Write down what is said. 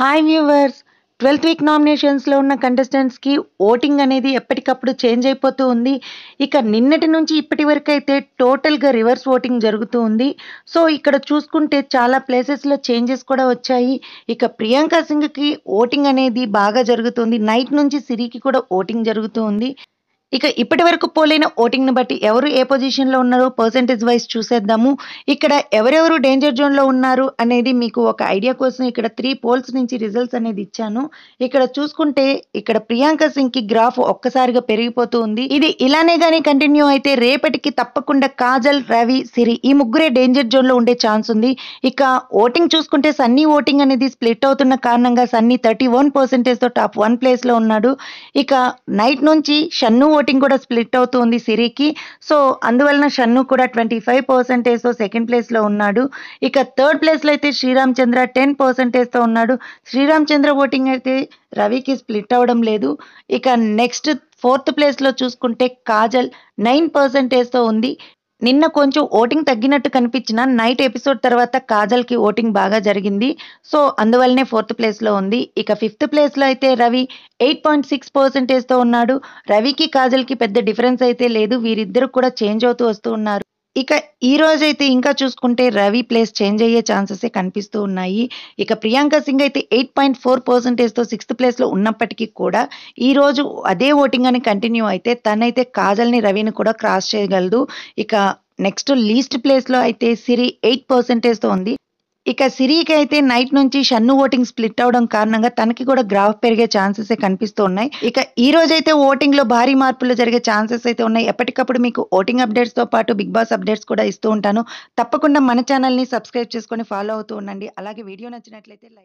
hi viewers twelfth week నామినేషన్స్లో ఉన్న కంటెస్టెంట్స్కి ఓటింగ్ అనేది ఎప్పటికప్పుడు చేంజ్ అయిపోతూ ఉంది ఇక నిన్నటి నుంచి ఇప్పటి వరకు అయితే టోటల్గా రివర్స్ ఓటింగ్ జరుగుతూ ఉంది సో ఇక్కడ చూసుకుంటే చాలా ప్లేసెస్లో చేంజెస్ కూడా వచ్చాయి ఇక ప్రియాంక సింగ్కి ఓటింగ్ అనేది బాగా జరుగుతుంది నైట్ నుంచి సిరికి కూడా ఓటింగ్ జరుగుతూ ఉంది ఇక ఇప్పటి వరకు పోలైన ఓటింగ్ను బట్టి ఎవరు ఏ పొజిషన్లో ఉన్నారో పర్సంటేజ్ వైజ్ చూసేద్దాము ఇక్కడ ఎవరెవరు డేంజర్ జోన్లో ఉన్నారు అనేది మీకు ఒక ఐడియా కోసం ఇక్కడ త్రీ పోల్స్ నుంచి రిజల్ట్స్ అనేది ఇచ్చాను ఇక్కడ చూసుకుంటే ఇక్కడ ప్రియాంక సింగ్ కి గ్రాఫ్ ఒక్కసారిగా పెరిగిపోతూ ఉంది ఇది ఇలానే కానీ కంటిన్యూ అయితే రేపటికి తప్పకుండా కాజల్ రవి సిరి ఈ ముగ్గురే డేంజర్ జోన్లో ఉండే ఛాన్స్ ఉంది ఇక ఓటింగ్ చూసుకుంటే సన్నీ ఓటింగ్ అనేది స్ప్లిట్ అవుతున్న కారణంగా Sunny thirty one top one ప్లేస్లో ఉన్నాడు ఇక నైట్ నుంచి షన్ను ఓటింగ్ కూడా స్ప్లిట్ అవుతుంది సిరికి సో అందువలన షన్ను కూడా ట్వంటీ ఫైవ్ పర్సెంటేజ్తో సెకండ్ ప్లేస్లో ఉన్నాడు ఇక థర్డ్ ప్లేస్లో అయితే శ్రీరామ్ చంద్ర టెన్ పర్సెంటేజ్తో ఉన్నాడు శ్రీరామ్ చంద్ర ఓటింగ్ అయితే రవికి స్ప్లిట్ అవ్వడం లేదు ఇక నెక్స్ట్ ఫోర్త్ ప్లేస్లో చూసుకుంటే కాజల్ నైన్ పర్సెంటేజ్తో ఉంది నిన్న కొంచెం ఓటింగ్ తగ్గినట్టు కనిపించిన నైట్ ఎపిసోడ్ తర్వాత కాజల్కి ఓటింగ్ బాగా జరిగింది సో అందువల్లనే ఫోర్త్ ప్లేస్లో ఉంది ఇక ఫిఫ్త్ ప్లేస్లో అయితే రవి ఎయిట్ పాయింట్ సిక్స్ పర్సెంటేజ్తో ఉన్నాడు రవికి కాజల్కి పెద్ద డిఫరెన్స్ అయితే లేదు వీరిద్దరు కూడా చేంజ్ అవుతూ వస్తూ ఉన్నారు ఇక ఈ రోజైతే ఇంకా చూసుకుంటే రవి ప్లేస్ చేంజ్ అయ్యే ఛాన్సెసే కనిపిస్తూ ఉన్నాయి ఇక ప్రియాంక సింగ్ అయితే ఎయిట్ పాయింట్ ఫోర్ తో సిక్స్త్ ప్లేస్లో ఉన్నప్పటికీ కూడా ఈ రోజు అదే ఓటింగ్ అని కంటిన్యూ అయితే తనైతే కాజల్ని రవిని కూడా క్రాస్ చేయగలదు ఇక నెక్స్ట్ లీస్ట్ ప్లేస్లో అయితే సిరి ఎయిట్ పర్సెంటేజ్తో ఉంది ఇక సిరికి అయితే నైట్ నుంచి షన్ను ఓటింగ్ స్ప్లిట్ అవడం కారణంగా తనకి కూడా గ్రాఫ్ పెరిగే ఛాన్సెస్ కనిపిస్తూ ఉన్నాయి ఇక ఈ రోజు అయితే ఓటింగ్ లో భారీ మార్పులు జరిగే ఛాన్సెస్ అయితే ఉన్నాయి ఎప్పటికప్పుడు మీకు ఓటింగ్ అప్డేట్స్ తో పాటు బిగ్ బాస్ అప్డేట్స్ కూడా ఇస్తూ ఉంటాను తప్పకుండా మన ని సబ్స్క్రైబ్ చేసుకొని ఫాలో అవుతూ ఉండండి అలాగే వీడియో నచ్చినట్లయితే లైక్